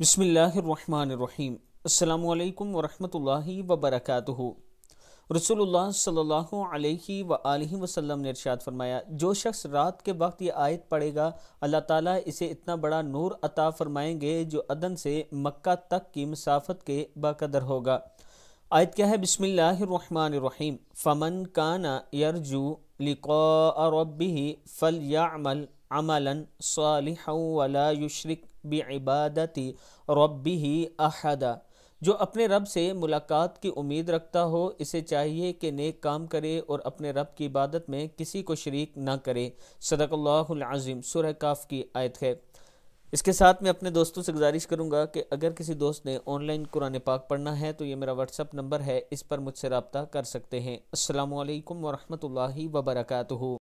بسم اللہ الرحمن الرحیم السلام علیکم ورحمۃ اللہ وبرکاتہ رسول اللہ صلی اللہ علیہ وآلہ وسلم نے ارشاد فرمایا جو شخص رات کے وقت یہ آیت پڑے گا اللہ تعالیٰ اسے اتنا بڑا نور عطا فرمائیں گے جو عدن سے مکہ تک کی مسافت کے باقدر ہوگا آیت کیا ہے بسم اللہ الرحمن الرحیم فمن کانا یرجو لقاء اور فلیعمل عملا صالحا ولا یشرک رب ربه احدا جو اپنے رب سے ملاقات کی امید رکھتا ہو اسے چاہیے کہ نیک کام کرے اور اپنے رب کی عبادت میں کسی کو شریک نہ کرے صدق اللہ العظیم سورہ کاف کی آیت ہے اس کے ساتھ میں اپنے دوستوں سے گزارش کروں گا کہ اگر کسی دوست نے آن لائن قرآن پاک پڑھنا ہے تو یہ میرا واٹس اپ نمبر ہے اس پر مجھ سے رابطہ کر سکتے ہیں السلام علیکم ورحمۃ اللہ وبرکاتہ